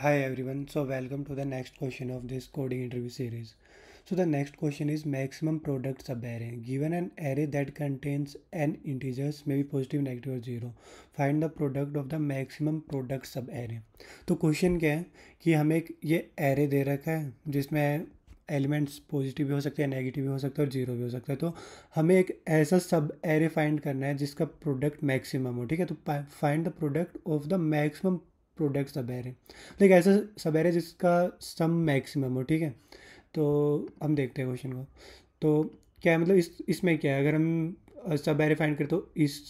Hi everyone, so welcome to the next question of this coding interview series. So the next question is maximum product subarray. Given an array that contains n integers, maybe positive, negative or zero, find the product of the maximum product subarray. तो question क्या है कि हमें एक ये array दे रखा है जिसमें एलिमेंट्स पॉजिटिव भी हो सकते हैं नेगेटिव भी हो सकते हैं और जीरो भी हो सकता है तो हमें एक ऐसा सब एरे फाइंड करना है जिसका प्रोडक्ट मैक्सिमम हो ठीक है तो find the product of the maximum product है लाइक ऐसा है जिसका सम मैक्सिमम हो ठीक है तो हम देखते हैं क्वेश्चन को तो क्या है मतलब इस इसमें क्या है अगर हम सबेरे फाइंड करते तो इस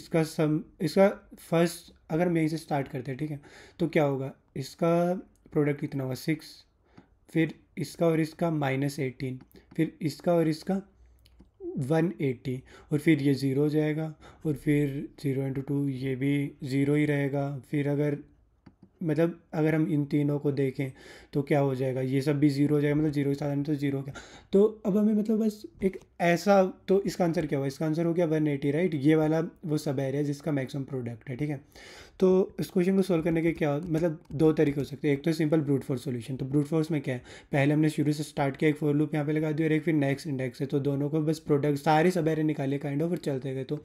इसका सम इसका फर्स्ट अगर हम यहीं से स्टार्ट करते हैं ठीक है तो क्या होगा इसका प्रोडक्ट कितना होगा सिक्स फिर इसका और इसका माइनस एटीन फिर इसका और इसका वन एट्टी और फिर ये ज़ीरो हो जाएगा और फिर ज़ीरो इंटू टू ये भी ज़ीरो ही रहेगा फिर अगर मतलब अगर हम इन तीनों को देखें तो क्या हो जाएगा ये सब भी ज़ीरो हो जाएगा मतलब ज़ीरो के साथ तो ज़ीरो क्या तो अब हमें मतलब बस एक ऐसा तो इसका आंसर क्या हुआ इसका आंसर हो गया वन एटी राइट ये वाला वो सब एरिया जिसका मैक्सिमम प्रोडक्ट है ठीक है तो इस क्वेश्चन को सोल्व करने के क्या मतलब दो तरीके हो सकते हैं एक तो सिंपल ब्रूट फोर्स सोल्यूशन तो ब्रूट फोर्स में क्या है पहले हमने शुरू से स्टार्ट किया एक फोर लूप यहाँ पे लगा दिया और एक फिर नेक्स्ट इंडेक्स है तो दोनों को बस प्रोडक्ट सारे सब एरे निकाले काइंड ऑफ और चलते गए तो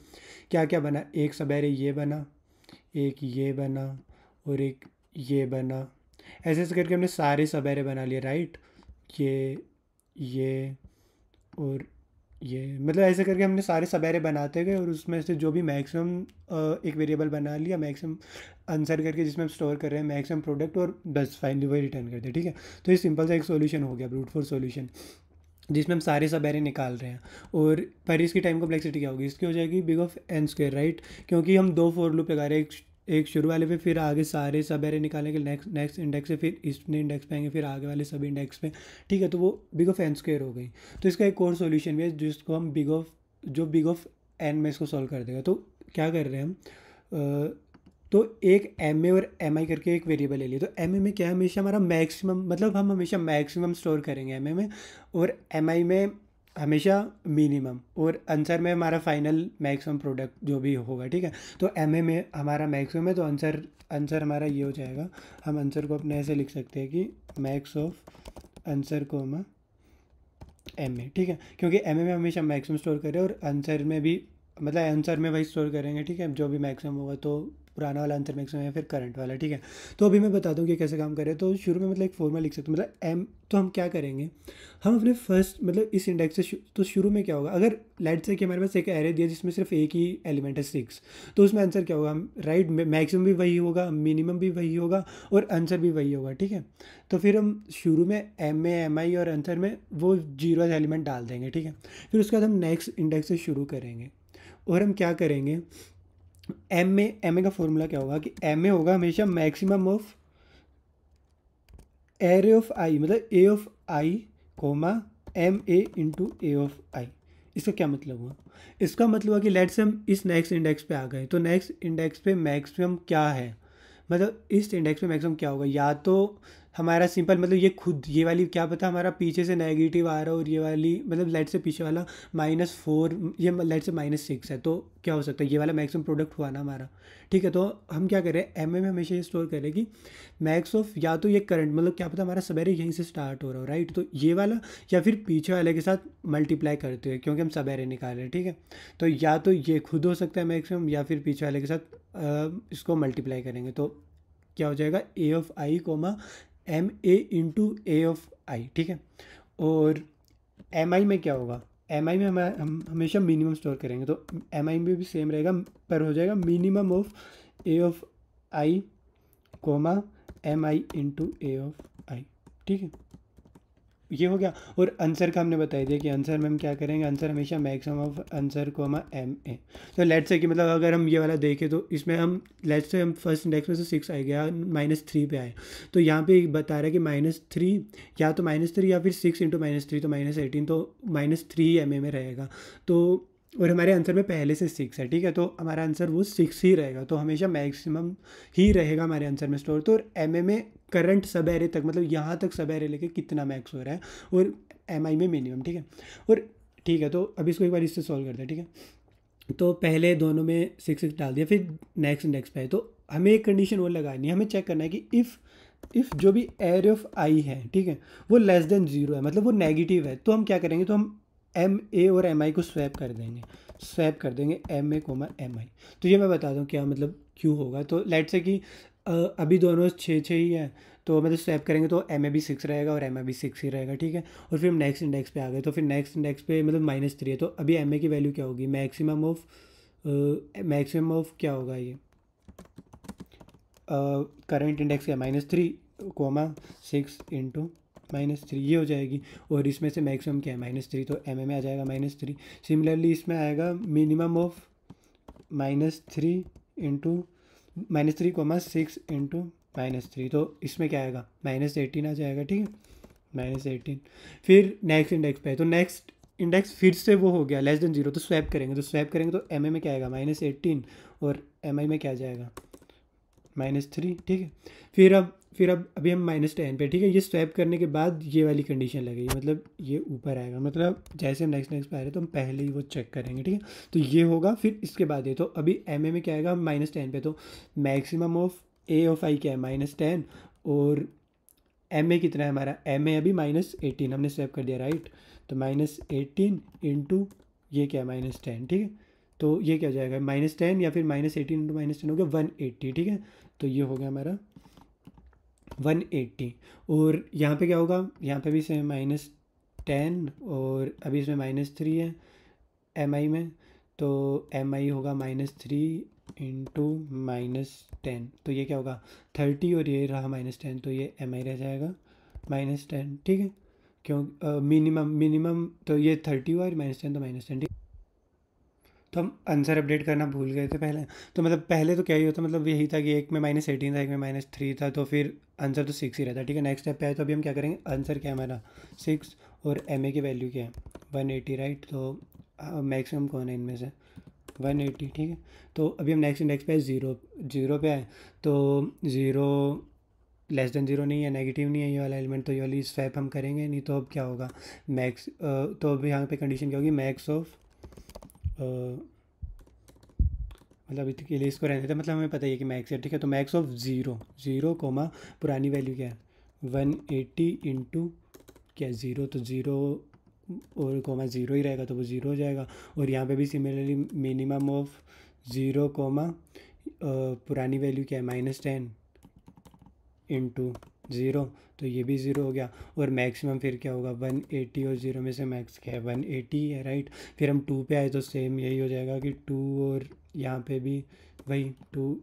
क्या क्या बना एक सब एरे ये बना एक ये बना और एक ये बना ऐसे ऐसे करके हमने सारे सबेरे बना लिए राइट ये ये और ये मतलब ऐसे करके हमने सारे सबेरे बनाते गए और उसमें से जो भी मैक्सिमम एक वेरिएबल बना लिया मैक्सिमम आंसर करके जिसमें हम स्टोर कर रहे हैं मैक्सिमम प्रोडक्ट और बस फाइनली वही रिटर्न करते हैं ठीक है तो ये सिंपल सा एक सोल्यूशन हो गया ब्रूट फोर सोल्यूशन जिसमें हम सारे सबेरे निकाल रहे हैं और पर इसकी टाइम कॉम्प्लेक्सिटी क्या होगी इसकी हो जाएगी big of N square right क्योंकि हम दो फोर लूप लगा रहे हैं एक एक शुरू वाले पे फिर आगे सारे सब एरे निकालेंगे नेक्स्ट नेक्स्ट इंडेक्स से फिर इसने इंडेक्स पे आएंगे फिर आगे वाले सब इंडेक्स पे ठीक है तो वो बिग ऑफ एन स्क्वेयर हो गई तो इसका एक और सोल्यूशन भी है जिसको हम बिग ऑफ जो बिग ऑफ एन में इसको सॉल्व कर देगा तो क्या कर रहे हैं हम तो एक एम ए और एम आई करके एक वेरिएबल ले लिया तो एम ए में क्या हमेशा हमारा मैक्सिमम मतलब हम हमेशा मैक्सिमम स्टोर करेंगे एम ए में और एम आई में हमेशा मिनिमम और आंसर में हमारा फाइनल मैक्सिमम प्रोडक्ट जो भी होगा ठीक है तो एम ए में हमारा मैक्सिमम है तो आंसर आंसर हमारा ये हो जाएगा हम आंसर को अपने ऐसे लिख सकते हैं कि मैक्स ऑफ आंसर को हम एम ए ठीक है क्योंकि एम ए में हमेशा मैक्सिमम स्टोर करें और आंसर में भी मतलब आंसर में वही स्टोर करेंगे ठीक है जो भी मैक्सिमम होगा तो पुराना वाला आंसर मैक्सिमम या फिर करंट वाला ठीक है तो अभी मैं बता दूँ कि कैसे काम करें तो शुरू में मतलब एक फॉर्मूला लिख सकते मतलब एम तो हम क्या करेंगे हम अपने फर्स्ट मतलब इस इंडेक्स से तो शुरू में क्या होगा अगर लाइट से कि हमारे पास एक एरे दिया जिसमें सिर्फ एक ही एलिमेंट है सिक्स तो उसमें आंसर क्या होगा हम राइट मैक्सिमम भी वही होगा मिनिमम भी वही होगा और आंसर भी वही होगा ठीक है तो फिर हम शुरू में एम ए एम आई और आंसर में वो जीरो एलिमेंट डाल देंगे ठीक है फिर उसके बाद हम नेक्स्ट इंडेक्स से शुरू करेंगे और हम क्या करेंगे एम ए एम ए का फॉर्मूला क्या होगा कि एम ए होगा हमेशा maximum of array of I मतलब A of I comma M A into A of I इसका क्या मतलब हुआ इसका मतलब हुआ कि लेट्स हम इस नेक्स्ट इंडेक्स पे आ गए तो नेक्स्ट इंडेक्स पे मैक्सिमम क्या है मतलब इस इंडेक्स पे मैक्सिमम क्या होगा या तो हमारा सिंपल मतलब ये खुद ये वाली क्या पता हमारा पीछे से नेगेटिव आ रहा है और ये वाली मतलब लाइट से पीछे वाला माइनस फोर ये लाइट से माइनस सिक्स है तो क्या हो सकता है ये वाला मैक्सिमम प्रोडक्ट हुआ ना हमारा ठीक है तो हम क्या करें एम में हमेशा ये स्टोर करें कि मैक्स ऑफ या तो ये करंट मतलब क्या पता हमारा सवेरे यहीं से स्टार्ट हो रहा हो राइट तो ये वाला या फिर पीछे वाले के साथ मल्टीप्लाई करते हुए क्योंकि हम सवेरे निकाल रहे हैं ठीक है तो या तो ये खुद हो सकता है मैक्सिमम या फिर पीछे वाले के साथ इसको मल्टीप्लाई करेंगे तो क्या हो जाएगा A of I comma M A into A of I ठीक है और एम आई में क्या होगा एम आई में हम हम हमेशा मिनिमम स्टोर करेंगे तो एम आई में भी सेम रहेगा पर हो जाएगा minimum of A of I comma M I into A of I ठीक है ये हो गया और आंसर का हमने बताया दिया कि आंसर में हम क्या करेंगे आंसर हमेशा मैक्सिमम ऑफ आंसर को हम एम ए तो लेट से कि मतलब अगर हम ये वाला देखें तो इसमें हम लेट से हम फर्स्ट इंडेक्स में से सिक्स आए गया माइनस थ्री पे आए तो यहाँ पे बता रहा है कि माइनस थ्री या तो माइनस थ्री या फिर सिक्स इंटू माइनस थ्री तो माइनस एटीन तो माइनस थ्री एम ए में रहेगा तो और हमारे आंसर में पहले से सिक्स है ठीक है तो हमारा आंसर वो सिक्स ही रहेगा तो हमेशा मैक्सिमम ही रहेगा हमारे आंसर में स्टोर तो और एम ए में करंट सब एरे तक मतलब यहाँ तक सब एरे लेके कितना मैक्स हो रहा है और एम आई में मिनिमम ठीक है और ठीक है तो अभी इसको एक बार इससे सॉल्व करते हैं ठीक है तो पहले दोनों में सिक्स सिक्स डाल दिया फिर नेक्स्ट नेक्स्ट पे तो हमें एक कंडीशन वो लगानी है हमें चेक करना है कि इफ़ इफ़ जो भी एरे ऑफ आई है ठीक है वो लेस देन जीरो है मतलब वो नेगेटिव है तो हम क्या करेंगे तो हम एम ए और एम आई को स्वैप कर देंगे स्वैप कर देंगे M A comma M I तो ये मैं बता दूँ क्या मतलब क्यों होगा तो लेट से कि अभी दोनों छः छः ही है तो मतलब स्वैप करेंगे तो एम ए भी सिक्स रहेगा और एम ए भी सिक्स ही रहेगा ठीक है और फिर हम नेक्स्ट इंडेक्स पे आ गए तो फिर नेक्स्ट इंडेक्स पे मतलब माइनस थ्री है तो अभी एम ए की वैल्यू क्या होगी मैक्सिमम ऑफ मैक्सिमम ऑफ क्या होगा ये करंट इंडेक्स क्या minus three comma six into minus three ये हो जाएगी और इसमें से मैक्सिमम क्या है माइनस थ्री तो एम में आ जाएगा माइनस थ्री सिमिलरली इसमें आएगा minimum of minus three into minus three comma six into minus three तो इसमें क्या आएगा माइनस एटीन आ जाएगा ठीक है माइनस एटीन फिर नेक्स्ट इंडेक्स पे तो नेक्स्ट इंडेक्स फिर से वो हो गया लेस देन जीरो तो स्वैप करेंगे तो स्वैप करेंगे तो एम में क्या आएगा माइनस एटीन और एम में क्या जाएगा माइनस थ्री ठीक है फिर अब फिर अब अभी हम माइनस टेन पे ठीक है ये स्वैप करने के बाद ये वाली कंडीशन लगेगी मतलब ये ऊपर आएगा मतलब जैसे हम नेक्स्ट नेक्स्ट आ रहे तो हम पहले ही वो चेक करेंगे ठीक है तो ये होगा फिर इसके बाद ये तो अभी एम ए में क्या आएगा माइनस टेन पे तो maximum of A of I क्या है माइनस टेन और एम ए कितना है हमारा एम ए अभी माइनस एटीन हमने स्वैप कर दिया राइट तो माइनस एटीन इंटू ये क्या है माइनस टेन ठीक है तो ये क्या हो जाएगा माइनस टेन या फिर minus eighteen into minus ten हो गया वन एट्टी ठीक है तो ये हो गया हमारा वन एट्टी और यहाँ पे क्या होगा यहाँ पे भी सेम माइनस टेन और अभी इसमें माइनस थ्री है एम आई में तो एम आई होगा minus three into minus ten तो ये क्या होगा थर्टी और ये रहा माइनस टेन तो ये एम आई रह जाएगा माइनस टेन ठीक है क्यों मिनिमम मिनिमम तो ये थर्टी हुआ और माइनस टेन तो माइनस टेन ठीक है तो हम आंसर अपडेट करना भूल गए थे पहले तो मतलब पहले तो क्या ही होता मतलब यही था कि एक में माइनस एटीन था एक में माइनस थ्री था तो फिर आंसर तो सिक्स ही रहता ठीक है नेक्स्ट स्टेप पे आए तो अभी हम क्या करेंगे आंसर क्या है हमारा सिक्स और एम ए की वैल्यू क्या है वन एटी राइट तो मैक्सिमम कौन है इनमें से वन एटी ठीक है तो अभी हम नेक्स्ट इंडेक्स पे आए ज़ीरो जीरो पे आए तो ज़ीरो लेस देन जीरो नहीं है नेगेटिव नहीं है ये वाला एलिमेंट तो ये वाली स्वैप हम करेंगे नहीं तो अब क्या होगा मैक्स तो अभी यहाँ पे कंडीशन क्या होगी मैक्स ऑफ मतलब इसके लिए इसको रहने देते मतलब हमें पता ही है कि मैक्स है ठीक है तो max of zero zero comma पुरानी वैल्यू क्या है वन एटी इंटू क्या ज़ीरो तो ज़ीरो और कोमा ज़ीरो ही रहेगा तो वो ज़ीरो हो जाएगा और यहाँ पे भी similarly minimum of zero comma पुरानी वैल्यू क्या है माइनस टेन इंटू ज़ीरो तो ये भी ज़ीरो हो गया और मैक्सिमम फिर क्या होगा वन एटी और ज़ीरो में से मैक्स क्या है वन एटी है राइट फिर हम टू पे आए तो सेम यही हो जाएगा कि टू और यहाँ पे भी वही टू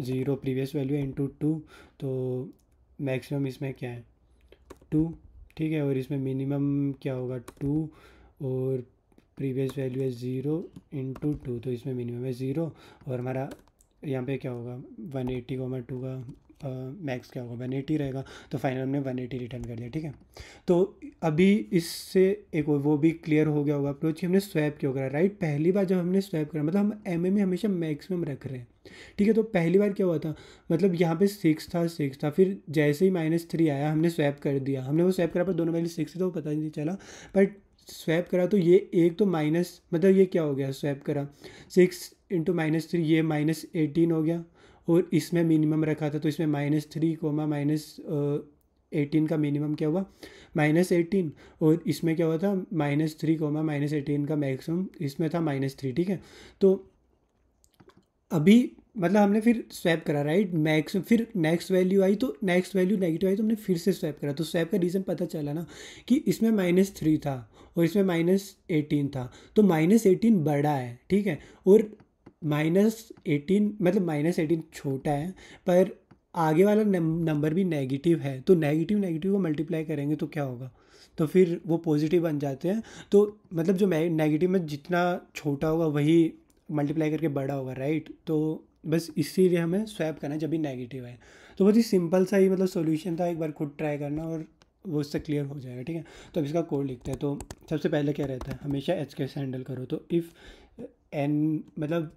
ज़ीरो प्रीवियस वैल्यू है इंटू टू तो मैक्सिमम इसमें क्या है टू ठीक है और इसमें मिनिमम क्या होगा टू और प्रीवियस वैल्यू है ज़ीरो इंटू टू तो इसमें मिनिमम है ज़ीरो और हमारा यहाँ पे क्या होगा एट्टी को मैं टू का मैक्स क्या होगा वन एटी रहेगा तो फाइनल हमने वन एटी रिटर्न कर दिया ठीक है तो अभी इससे एक वो भी क्लियर हो गया होगा अप्रोच कि हमने स्वैप क्यों करा राइट पहली बार जब हमने स्वैप करा मतलब हम एम में हमेशा मैक्सिमम रख रहे हैं ठीक है तो पहली बार क्या हुआ था मतलब यहाँ पे सिक्स था सिक्स था फिर जैसे ही माइनस थ्री आया हमने स्वैप कर दिया हमने वो स्वैप करा पर दोनों वैल्यू सिक्स तो पता नहीं चला बट स्वैप करा तो ये एक तो माइनस मतलब ये क्या हो गया स्वैप करा सिक्स इंटू माइनस थ्री ये माइनस एटीन हो गया और इसमें मिनिमम रखा था तो इसमें minus three comma minus eighteen का मिनिमम क्या हुआ माइनस एटीन और इसमें क्या हुआ था minus three comma minus eighteen का मैक्सिमम इसमें था माइनस थ्री ठीक है तो अभी मतलब हमने फिर स्वैप करा राइट मैक्स फिर नेक्स्ट वैल्यू आई तो नेक्स्ट वैल्यू नेगेटिव आई तो हमने फिर से स्वैप करा तो स्वैप का रीज़न पता चला ना कि इसमें माइनस थ्री था और इसमें माइनस एटीन था तो माइनस एटीन बड़ा है ठीक है और माइनस एटीन मतलब माइनस एटीन छोटा है पर आगे वाला नंबर भी नेगेटिव है तो नेगेटिव नेगेटिव को मल्टीप्लाई करेंगे तो क्या होगा तो फिर वो पॉजिटिव बन जाते हैं तो मतलब जो नेगेटिव में जितना छोटा होगा वही मल्टीप्लाई करके बड़ा होगा राइट तो बस इसीलिए हमें स्वैप करना जब भी नेगेटिव है तो बहुत ही सिंपल सा ही मतलब सोल्यूशन था एक बार खुद ट्राई करना और वो उससे क्लियर हो जाएगा ठीक है तो अब इसका कोड लिखते हैं तो सबसे पहले क्या रहता है हमेशा एच कैसे हैंडल करो तो इफ़ एन मतलब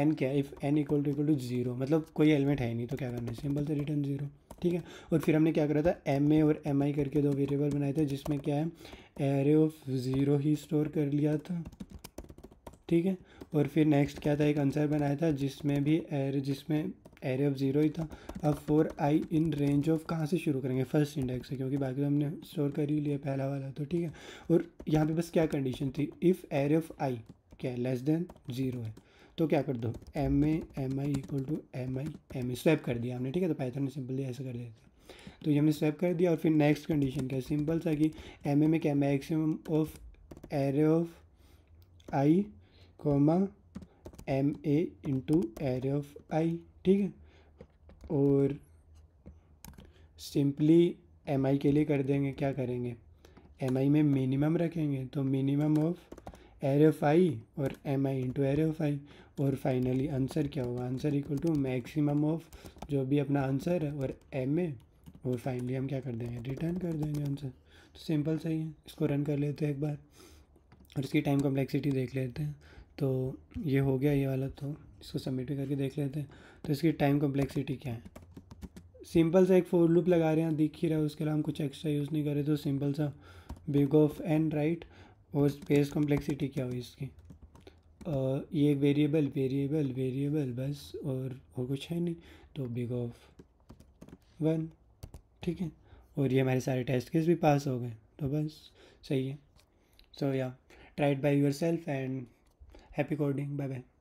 एन क्या if N equal to equal to zero मतलब कोई एलिमेंट है नहीं तो क्या करना है सिंपल से रिटर्न जीरो ठीक है और फिर हमने क्या करा था एम ए और एम आई करके दो वेरिएबल बनाए थे जिसमें क्या है एरे ऑफ ज़ीरो ही स्टोर कर लिया था ठीक है और फिर नेक्स्ट क्या था एक आंसर बनाया था जिसमें भी एरे जिसमें एरे ऑफ ज़ीरो ही था अब for I in range of कहाँ से शुरू करेंगे फर्स्ट इंडेक्स से क्योंकि बाकी तो हमने स्टोर कर ही लिया पहला वाला तो ठीक है और यहाँ पे बस क्या कंडीशन थी इफ़ एरे ऑफ आई क्या है लेस देन ज़ीरो है तो क्या कर दो M A M I equal to M I M E swap कर दिया हमने ठीक है तो पाइथन ने सिंपली ऐसा कर दिया तो ये हमने स्वैप कर दिया और फिर नेक्स्ट कंडीशन क्या सिंपल सा कि एम ए में क्या maximum of array of I comma M A into array of I ठीक है और सिंपली एम आई के लिए कर देंगे क्या करेंगे एम आई में मिनिमम रखेंगे तो minimum of array of I और M I into array of I और फाइनली आंसर क्या होगा answer equal to maximum of जो भी अपना आंसर है और एम ए और फाइनली हम क्या कर देंगे रिटर्न कर देंगे आंसर तो सिंपल सही है इसको रन कर लेते हैं एक बार और इसकी टाइम कॉम्प्लेक्सिटी देख लेते हैं तो ये हो गया ये वाला तो इसको सबमिट करके देख लेते हैं तो इसकी टाइम कॉम्प्लेक्सिटी क्या है सिंपल सा एक फोर लूप लगा रहे हैं दिख ही रहा है उसके अलावा हम कुछ एक्स्ट्रा यूज़ नहीं कर रहे तो सिंपल सा बिग ऑफ एन राइट और स्पेस कॉम्प्लेक्सिटी क्या हुई इसकी ये वेरिएबल वेरिएबल वेरिएबल बस और और कुछ है नहीं तो बिग ऑफ वन ठीक है और ये हमारे सारे टेस्ट केस भी पास हो गए तो बस सही है सो या try it by yourself and happy coding bye bye